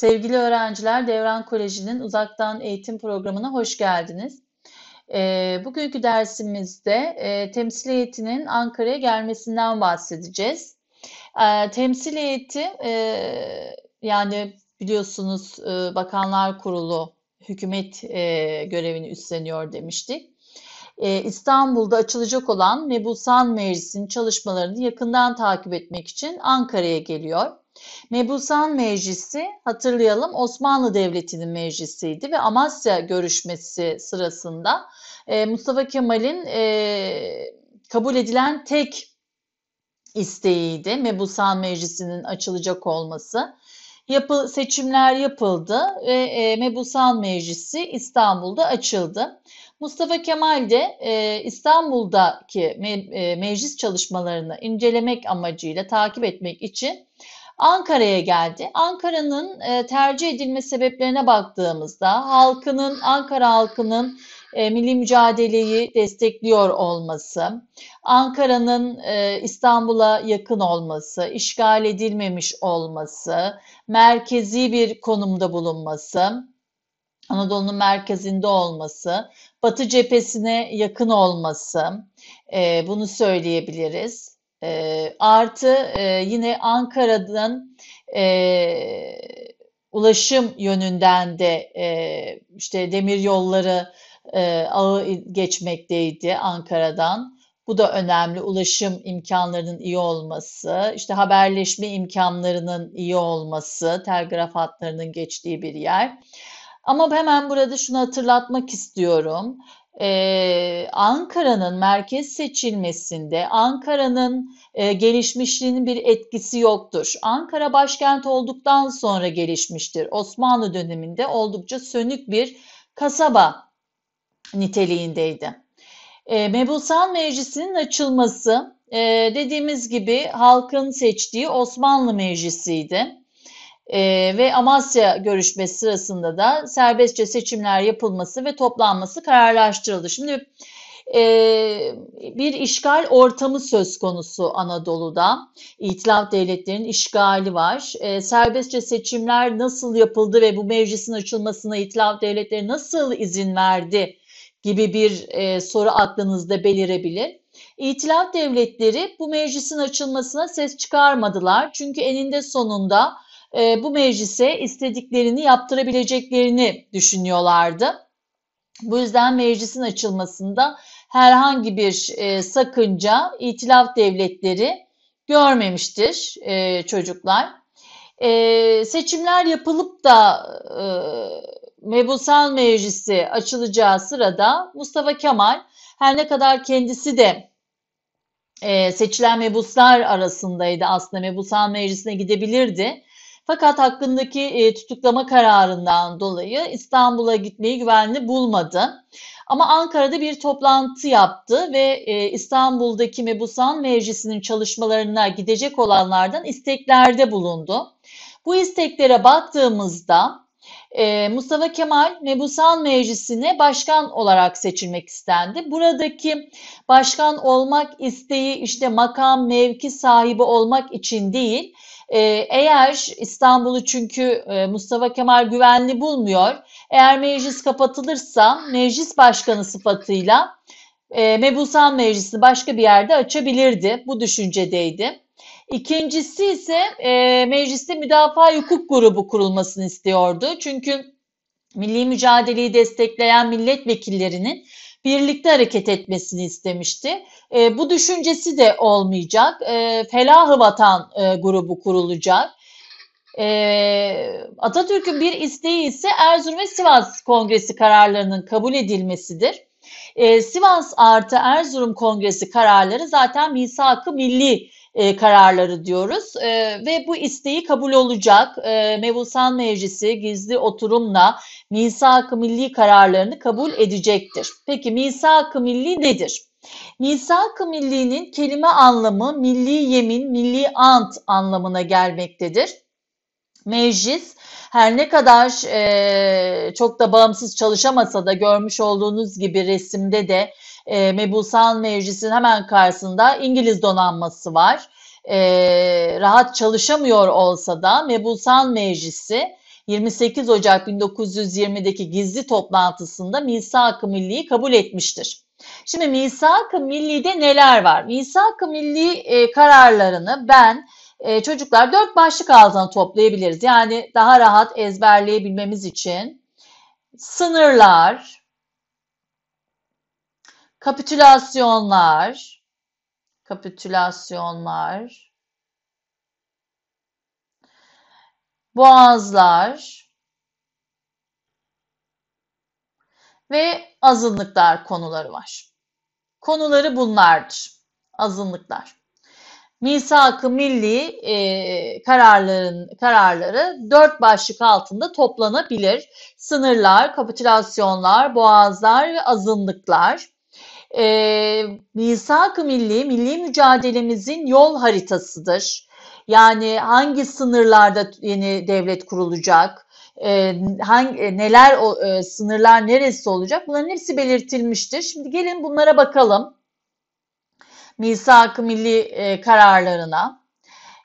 Sevgili öğrenciler, Devran Koleji'nin uzaktan eğitim programına hoş geldiniz. E, bugünkü dersimizde e, temsiliyetinin Ankara'ya gelmesinden bahsedeceğiz. E, ee, temsiliyeti e, yani biliyorsunuz e, Bakanlar Kurulu hükümet e, görevini üstleniyor demiştik. E, İstanbul'da açılacak olan Nebusan Meclisi'nin çalışmalarını yakından takip etmek için Ankara'ya geliyor. Mebusan Meclisi hatırlayalım Osmanlı Devleti'nin meclisiydi ve Amasya görüşmesi sırasında e, Mustafa Kemal'in e, kabul edilen tek isteğiydi Mebusan Meclisi'nin açılacak olması. Yapı, seçimler yapıldı ve e, Mebusan Meclisi İstanbul'da açıldı. Mustafa Kemal de e, İstanbul'daki me, e, meclis çalışmalarını incelemek amacıyla takip etmek için Ankara'ya geldi. Ankara'nın e, tercih edilme sebeplerine baktığımızda halkının, Ankara halkının e, milli mücadeleyi destekliyor olması, Ankara'nın e, İstanbul'a yakın olması, işgal edilmemiş olması, merkezi bir konumda bulunması, Anadolu'nun merkezinde olması, Batı cephesine yakın olması, e, bunu söyleyebiliriz. E, artı e, yine Ankara'dan e, ulaşım yönünden de e, işte demir yolları e, ağı geçmekteydi Ankara'dan. Bu da önemli. Ulaşım imkanlarının iyi olması, işte haberleşme imkanlarının iyi olması, telgraf hatlarının geçtiği bir yer. Ama hemen burada şunu hatırlatmak istiyorum e, Ankara'nın merkez seçilmesinde Ankara'nın e, gelişmişliğinin bir etkisi yoktur. Ankara başkent olduktan sonra gelişmiştir. Osmanlı döneminde oldukça sönük bir kasaba niteliğindeydi. E, Mebusan Meclisi'nin açılması e, dediğimiz gibi halkın seçtiği Osmanlı Meclisi'ydi e, ve Amasya görüşmesi sırasında da serbestçe seçimler yapılması ve toplanması kararlaştırıldı. Şimdi e, bir işgal ortamı söz konusu Anadolu'da. İtilaf devletlerinin işgali var. E, serbestçe seçimler nasıl yapıldı ve bu meclisin açılmasına itilaf devletleri nasıl izin verdi gibi bir e, soru aklınızda belirebilir. İtilaf devletleri bu meclisin açılmasına ses çıkarmadılar. Çünkü eninde sonunda e, bu meclise istediklerini yaptırabileceklerini düşünüyorlardı. Bu yüzden meclisin açılmasında herhangi bir e, sakınca itilaf devletleri görmemiştir e, çocuklar. E, seçimler yapılıp da e, Mebusal Meclisi açılacağı sırada Mustafa Kemal her ne kadar kendisi de e, seçilen mebuslar arasındaydı aslında mebusal meclisine gidebilirdi. Fakat hakkındaki e, tutuklama kararından dolayı İstanbul'a gitmeyi güvenli bulmadı. Ama Ankara'da bir toplantı yaptı ve e, İstanbul'daki Mebusan Meclisi'nin çalışmalarına gidecek olanlardan isteklerde bulundu. Bu isteklere baktığımızda e, Mustafa Kemal Mebusan Meclisi'ne başkan olarak seçilmek istendi. Buradaki başkan olmak isteği işte makam, mevki sahibi olmak için değil, ee, eğer İstanbul'u çünkü e, Mustafa Kemal güvenli bulmuyor. Eğer meclis kapatılırsa meclis başkanı sıfatıyla e, Mebusan Meclisi başka bir yerde açabilirdi. Bu düşüncedeydi. İkincisi ise e, mecliste müdafaa hukuk grubu kurulmasını istiyordu. Çünkü milli mücadeleyi destekleyen milletvekillerinin birlikte hareket etmesini istemişti. E, bu düşüncesi de olmayacak. E, Felahı Vatan e, grubu kurulacak. E, Atatürk'ün bir isteği ise Erzurum ve Sivas Kongresi kararlarının kabul edilmesidir. E, Sivas artı Erzurum Kongresi kararları zaten misak-ı milli e, kararları diyoruz e, ve bu isteği kabul olacak. E, Mebusan Meclisi gizli oturumla misak-ı milli kararlarını kabul edecektir. Peki misak-ı milli nedir? Misak-ı millinin kelime anlamı milli yemin, milli ant anlamına gelmektedir. Meclis her ne kadar e, çok da bağımsız çalışamasa da görmüş olduğunuz gibi resimde de e, Mebusan Meclisi'nin hemen karşısında İngiliz donanması var. E, rahat çalışamıyor olsa da Mebusan Meclisi 28 Ocak 1920'deki gizli toplantısında misak-ı milliyi kabul etmiştir. Şimdi misak-ı milli'de neler var? Misak-ı milli e, kararlarını ben e, çocuklar dört başlık altına toplayabiliriz. Yani daha rahat ezberleyebilmemiz için sınırlar, kapitülasyonlar, kapitülasyonlar, boğazlar ve azınlıklar konuları var. Konuları bunlardır. Azınlıklar. Misak-ı Milli e, kararların, kararları dört başlık altında toplanabilir. Sınırlar, kapitülasyonlar, boğazlar ve azınlıklar e, ee, misak-ı milli, milli mücadelemizin yol haritasıdır. Yani hangi sınırlarda yeni devlet kurulacak, ee, e, hangi neler o, e, sınırlar neresi olacak bunların hepsi belirtilmiştir. Şimdi gelin bunlara bakalım. Misak-ı milli e, kararlarına.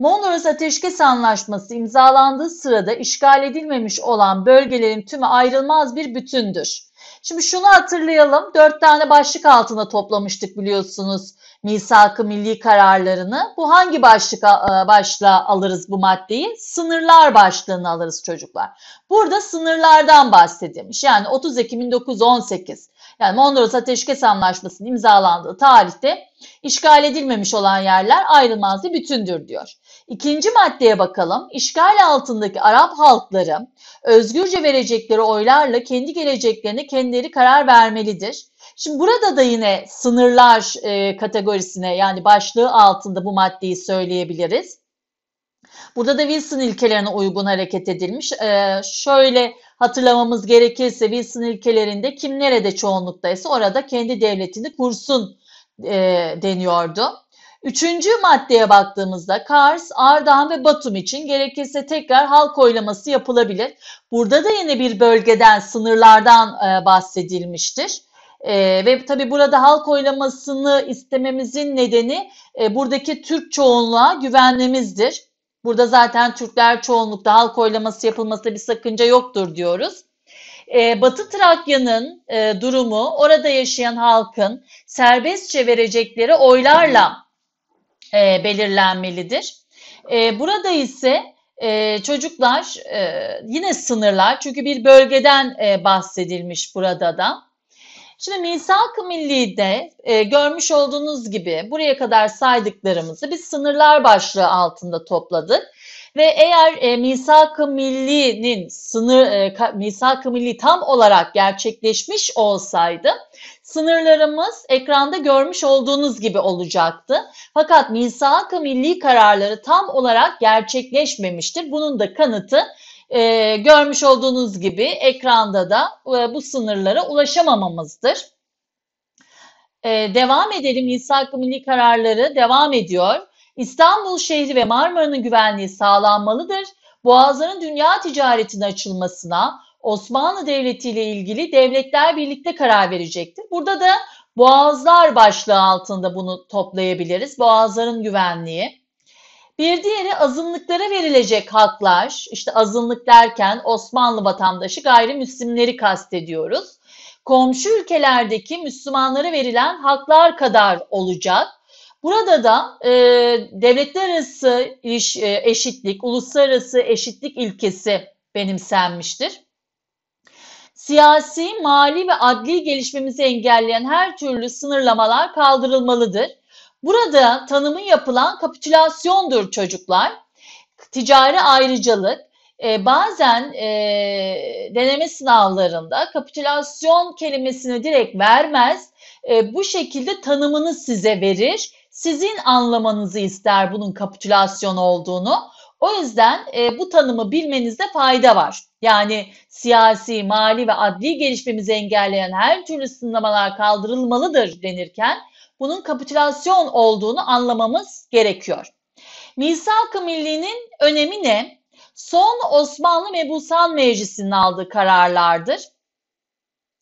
Mondros Ateşkes Anlaşması imzalandığı sırada işgal edilmemiş olan bölgelerin tümü ayrılmaz bir bütündür. Şimdi şunu hatırlayalım. Dört tane başlık altında toplamıştık biliyorsunuz misak-ı milli kararlarını. Bu hangi başlık e, başla alırız bu maddeyi? Sınırlar başlığını alırız çocuklar. Burada sınırlardan bahsedilmiş. Yani 30 Ekim 1918 yani Mondros Ateşkes Anlaşması'nın imzalandığı tarihte işgal edilmemiş olan yerler ayrılmaz bir bütündür diyor. İkinci maddeye bakalım. İşgal altındaki Arap halkları özgürce verecekleri oylarla kendi geleceklerini kendileri karar vermelidir. Şimdi burada da yine sınırlar e, kategorisine yani başlığı altında bu maddeyi söyleyebiliriz. Burada da Wilson ilkelerine uygun hareket edilmiş. Ee, şöyle hatırlamamız gerekirse Wilson ilkelerinde kim nerede çoğunluktaysa orada kendi devletini kursun e, deniyordu. Üçüncü maddeye baktığımızda Kars, Ardahan ve Batum için gerekirse tekrar halk oylaması yapılabilir. Burada da yine bir bölgeden, sınırlardan e, bahsedilmiştir. E, ve tabi burada halk oylamasını istememizin nedeni e, buradaki Türk çoğunluğa güvenmemizdir. Burada zaten Türkler çoğunlukta halk oylaması yapılmasında bir sakınca yoktur diyoruz. E, Batı Trakya'nın e, durumu orada yaşayan halkın serbestçe verecekleri oylarla e, belirlenmelidir. E, burada ise e, çocuklar e, yine sınırlar çünkü bir bölgeden e, bahsedilmiş burada da. Şimdi misak-ı milli'de e, görmüş olduğunuz gibi buraya kadar saydıklarımızı biz sınırlar başlığı altında topladık. Ve eğer e, misak-ı millinin sınır, e, misak-ı milli tam olarak gerçekleşmiş olsaydı sınırlarımız ekranda görmüş olduğunuz gibi olacaktı. Fakat misak-ı milli kararları tam olarak gerçekleşmemiştir. Bunun da kanıtı e, görmüş olduğunuz gibi ekranda da e, bu sınırlara ulaşamamamızdır. E, devam edelim misak-ı milli kararları devam ediyor. İstanbul şehri ve Marmara'nın güvenliği sağlanmalıdır. Boğazların dünya ticaretine açılmasına Osmanlı Devleti ile ilgili devletler birlikte karar verecektir. Burada da Boğazlar başlığı altında bunu toplayabiliriz. Boğazların güvenliği. Bir diğeri azınlıklara verilecek haklar. İşte azınlık derken Osmanlı vatandaşı gayrimüslimleri kastediyoruz. Komşu ülkelerdeki Müslümanlara verilen haklar kadar olacak. Burada da e, devletler arası iş, e, eşitlik, uluslararası eşitlik ilkesi benimsenmiştir. Siyasi, mali ve adli gelişmemizi engelleyen her türlü sınırlamalar kaldırılmalıdır. Burada tanımı yapılan kapitülasyondur çocuklar. Ticari ayrıcalık, e, bazen e, deneme sınavlarında kapitülasyon kelimesini direkt vermez. E, bu şekilde tanımını size verir sizin anlamanızı ister bunun kapitülasyon olduğunu. O yüzden e, bu tanımı bilmenizde fayda var. Yani siyasi, mali ve adli gelişmemizi engelleyen her türlü sınırlamalar kaldırılmalıdır denirken bunun kapitülasyon olduğunu anlamamız gerekiyor. Misak-ı Milli'nin önemi ne? Son Osmanlı Mebusan Meclisi'nin aldığı kararlardır.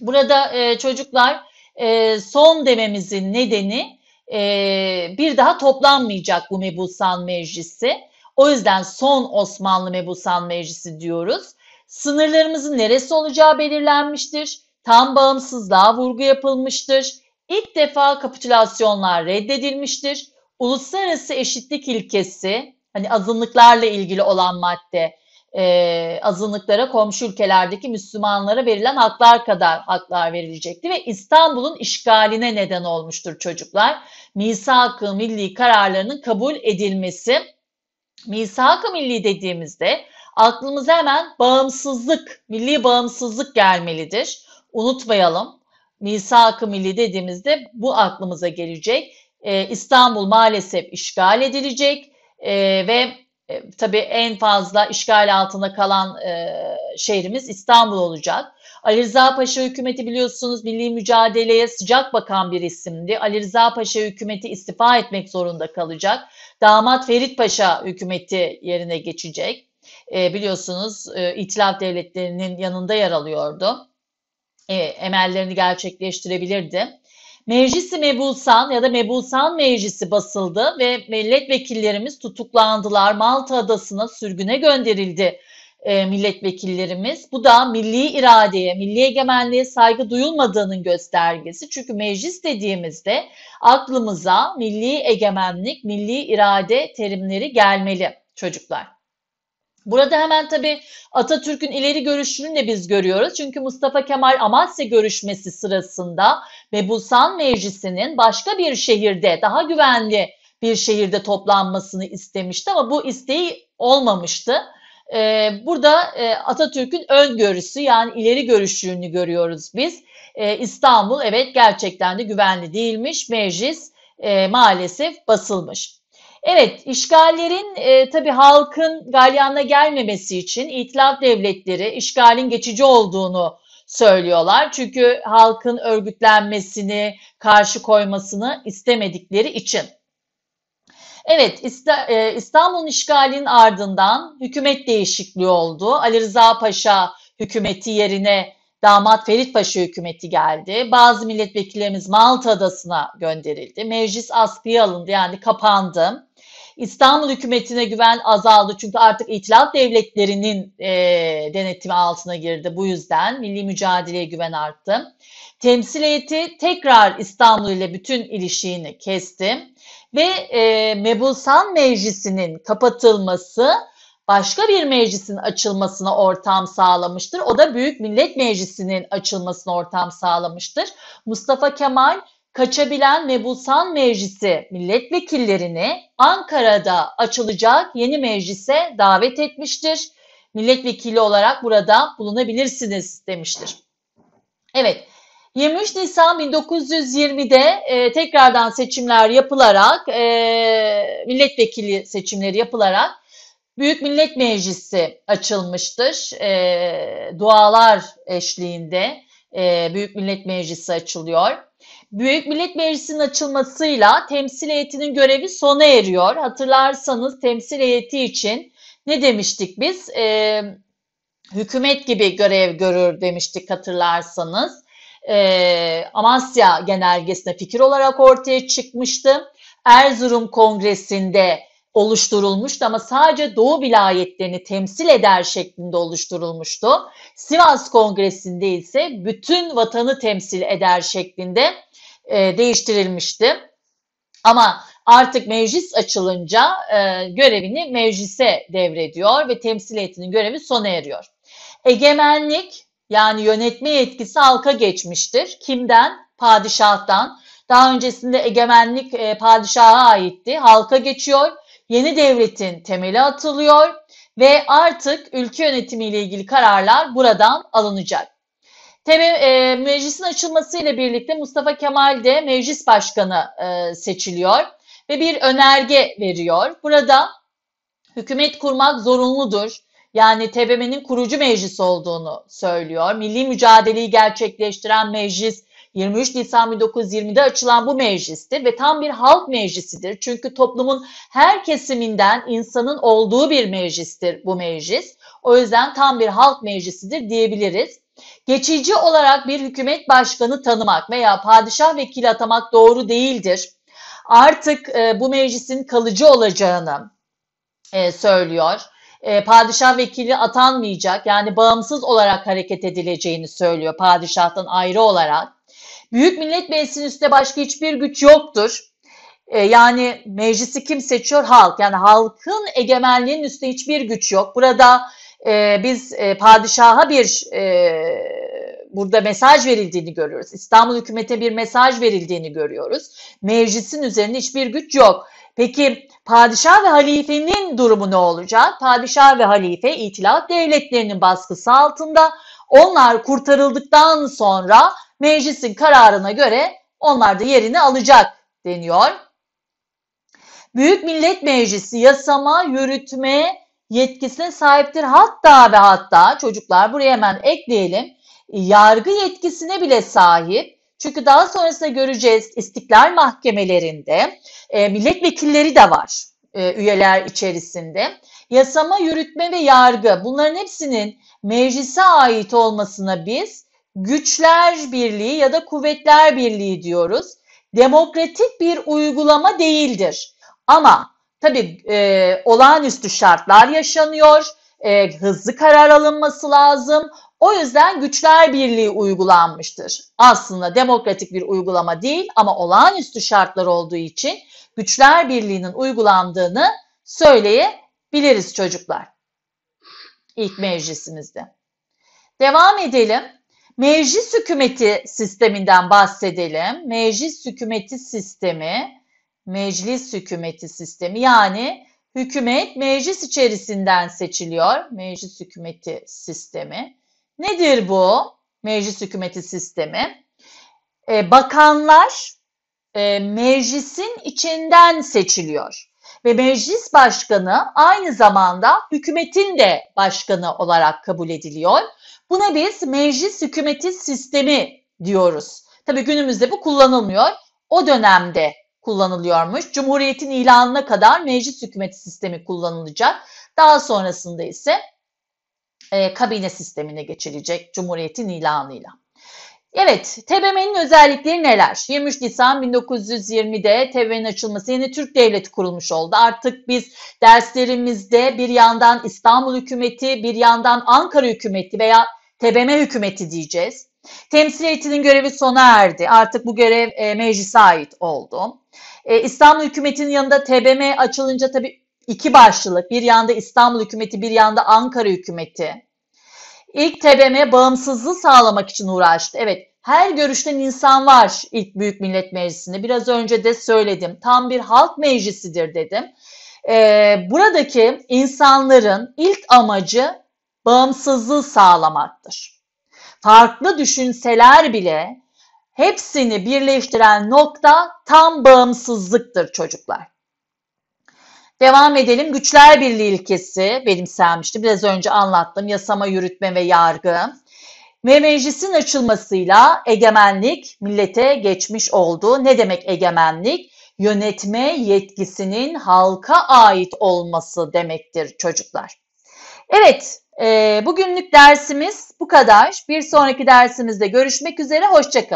Burada e, çocuklar e, son dememizin nedeni e, bir daha toplanmayacak bu Mebusan Meclisi. O yüzden son Osmanlı Mebusan Meclisi diyoruz. Sınırlarımızın neresi olacağı belirlenmiştir. Tam bağımsızlığa vurgu yapılmıştır. İlk defa kapitülasyonlar reddedilmiştir. Uluslararası eşitlik ilkesi hani azınlıklarla ilgili olan madde e, azınlıklara komşu ülkelerdeki Müslümanlara verilen haklar kadar haklar verilecekti ve İstanbul'un işgaline neden olmuştur çocuklar. Misak-ı milli kararlarının kabul edilmesi. Misak-ı milli dediğimizde aklımıza hemen bağımsızlık, milli bağımsızlık gelmelidir. Unutmayalım. Misak-ı milli dediğimizde bu aklımıza gelecek. Ee, İstanbul maalesef işgal edilecek e, ve e, tabii en fazla işgal altında kalan e, şehrimiz İstanbul olacak. Ali Rıza Paşa hükümeti biliyorsunuz milli mücadeleye sıcak bakan bir isimdi. Ali Rıza Paşa hükümeti istifa etmek zorunda kalacak. Damat Ferit Paşa hükümeti yerine geçecek. E, biliyorsunuz e, İtilaf Devletleri'nin yanında yer alıyordu. E, emellerini gerçekleştirebilirdi. Meclisi Mebulsan ya da Mebulsan Meclisi basıldı ve milletvekillerimiz tutuklandılar. Malta Adası'na sürgüne gönderildi e, milletvekillerimiz. Bu da milli iradeye, milli egemenliğe saygı duyulmadığının göstergesi. Çünkü meclis dediğimizde aklımıza milli egemenlik, milli irade terimleri gelmeli çocuklar. Burada hemen tabii Atatürk'ün ileri görüşünü de biz görüyoruz. Çünkü Mustafa Kemal Amasya görüşmesi sırasında Mebusan Meclisi'nin başka bir şehirde, daha güvenli bir şehirde toplanmasını istemişti ama bu isteği olmamıştı. Ee, burada e, Atatürk'ün öngörüsü yani ileri görüşünü görüyoruz biz. Ee, İstanbul evet gerçekten de güvenli değilmiş. Meclis e, maalesef basılmış. Evet, işgallerin e, tabii halkın galyana gelmemesi için itilaf devletleri işgalin geçici olduğunu söylüyorlar. Çünkü halkın örgütlenmesini, karşı koymasını istemedikleri için. Evet, e, İstanbul'un işgalinin ardından hükümet değişikliği oldu. Ali Rıza Paşa hükümeti yerine damat Ferit Paşa hükümeti geldi. Bazı milletvekillerimiz Malta Adası'na gönderildi. Meclis askıya alındı yani kapandı. İstanbul hükümetine güven azaldı çünkü artık itilaf devletlerinin e, denetimi altına girdi. Bu yüzden milli mücadeleye güven arttı. Temsil heyeti tekrar İstanbul ile bütün ilişiğini kesti ve e, Mebusan Meclisi'nin kapatılması başka bir meclisin açılmasına ortam sağlamıştır. O da Büyük Millet Meclisi'nin açılmasına ortam sağlamıştır. Mustafa Kemal kaçabilen Mebusan Meclisi milletvekillerini Ankara'da açılacak yeni meclise davet etmiştir. Milletvekili olarak burada bulunabilirsiniz demiştir. Evet 23 Nisan 1920'de e, tekrardan seçimler yapılarak e, milletvekili seçimleri yapılarak Büyük Millet Meclisi açılmıştır. E, dualar eşliğinde e, Büyük Millet Meclisi açılıyor. Büyük Millet Meclisi'nin açılmasıyla temsil heyetinin görevi sona eriyor. Hatırlarsanız temsil heyeti için ne demiştik biz? E, hükümet gibi görev görür demiştik hatırlarsanız. E, Amasya genelgesine fikir olarak ortaya çıkmıştı. Erzurum Kongresi'nde oluşturulmuştu ama sadece Doğu vilayetlerini temsil eder şeklinde oluşturulmuştu. Sivas Kongresi'nde ise bütün vatanı temsil eder şeklinde e, değiştirilmişti. Ama artık meclis açılınca e, görevini meclise devrediyor ve temsil heyetinin görevi sona eriyor. Egemenlik yani yönetme yetkisi halka geçmiştir. Kimden? Padişah'tan. Daha öncesinde egemenlik e, padişaha aitti. Halka geçiyor yeni devletin temeli atılıyor ve artık ülke yönetimiyle ilgili kararlar buradan alınacak. Tabi e, meclisin açılmasıyla birlikte Mustafa Kemal de meclis başkanı e, seçiliyor ve bir önerge veriyor. Burada hükümet kurmak zorunludur. Yani TBMM'nin kurucu meclis olduğunu söylüyor. Milli mücadeleyi gerçekleştiren meclis 23 Nisan 1920'de açılan bu meclistir ve tam bir halk meclisidir. Çünkü toplumun her kesiminden insanın olduğu bir meclistir bu meclis. O yüzden tam bir halk meclisidir diyebiliriz. Geçici olarak bir hükümet başkanı tanımak veya padişah vekili atamak doğru değildir. Artık e, bu meclisin kalıcı olacağını e, söylüyor e, padişah vekili atanmayacak yani bağımsız olarak hareket edileceğini söylüyor padişahtan ayrı olarak. Büyük Millet Meclisi'nin üstte başka hiçbir güç yoktur. E, yani meclisi kim seçiyor? Halk. Yani halkın egemenliğinin üstte hiçbir güç yok. Burada e, biz e, padişaha bir e, burada mesaj verildiğini görüyoruz. İstanbul hükümete bir mesaj verildiğini görüyoruz. Meclisin üzerinde hiçbir güç yok. Peki padişah ve halifenin durumu ne olacak? Padişah ve halife itilaf devletlerinin baskısı altında onlar kurtarıldıktan sonra meclisin kararına göre onlar da yerini alacak deniyor. Büyük Millet Meclisi yasama, yürütme yetkisine sahiptir. Hatta ve hatta çocuklar buraya hemen ekleyelim. Yargı yetkisine bile sahip. Çünkü daha sonrasında göreceğiz istiklal mahkemelerinde e, milletvekilleri de var e, üyeler içerisinde yasama, yürütme ve yargı bunların hepsinin meclise ait olmasına biz güçler birliği ya da kuvvetler birliği diyoruz. Demokratik bir uygulama değildir. Ama tabii e, olağanüstü şartlar yaşanıyor, e, hızlı karar alınması lazım. O yüzden güçler birliği uygulanmıştır. Aslında demokratik bir uygulama değil ama olağanüstü şartlar olduğu için güçler birliğinin uygulandığını söyleyebiliriz biliriz çocuklar. İlk meclisimizde. Devam edelim. Meclis hükümeti sisteminden bahsedelim. Meclis hükümeti sistemi, meclis hükümeti sistemi yani hükümet meclis içerisinden seçiliyor. Meclis hükümeti sistemi. Nedir bu meclis hükümeti sistemi? Ee, bakanlar e, meclisin içinden seçiliyor ve meclis başkanı aynı zamanda hükümetin de başkanı olarak kabul ediliyor. Buna biz meclis hükümeti sistemi diyoruz. Tabii günümüzde bu kullanılmıyor. O dönemde kullanılıyormuş. Cumhuriyetin ilanına kadar meclis hükümeti sistemi kullanılacak. Daha sonrasında ise e, kabine sistemine geçilecek Cumhuriyetin ilanıyla. Evet, TBMM'nin özellikleri neler? 23 Nisan 1920'de TBMM'nin açılması yeni Türk Devleti kurulmuş oldu. Artık biz derslerimizde bir yandan İstanbul hükümeti, bir yandan Ankara hükümeti veya TBMM hükümeti diyeceğiz. Temsil heyetinin görevi sona erdi. Artık bu görev e, meclise ait oldu. E, İstanbul hükümetinin yanında TBMM açılınca tabii iki başlılık. Bir yanda İstanbul hükümeti, bir yanda Ankara hükümeti İlk TBMM bağımsızlığı sağlamak için uğraştı. Evet her görüşten insan var ilk Büyük Millet Meclisi'nde. Biraz önce de söyledim. Tam bir halk meclisidir dedim. Ee, buradaki insanların ilk amacı bağımsızlığı sağlamaktır. Farklı düşünseler bile hepsini birleştiren nokta tam bağımsızlıktır çocuklar. Devam edelim. Güçler Birliği ilkesi benimsenmişti. Biraz önce anlattım. Yasama, yürütme ve yargı. Ve meclisin açılmasıyla egemenlik millete geçmiş oldu. Ne demek egemenlik? Yönetme yetkisinin halka ait olması demektir çocuklar. Evet, e, bugünlük dersimiz bu kadar. Bir sonraki dersimizde görüşmek üzere, hoşçakalın.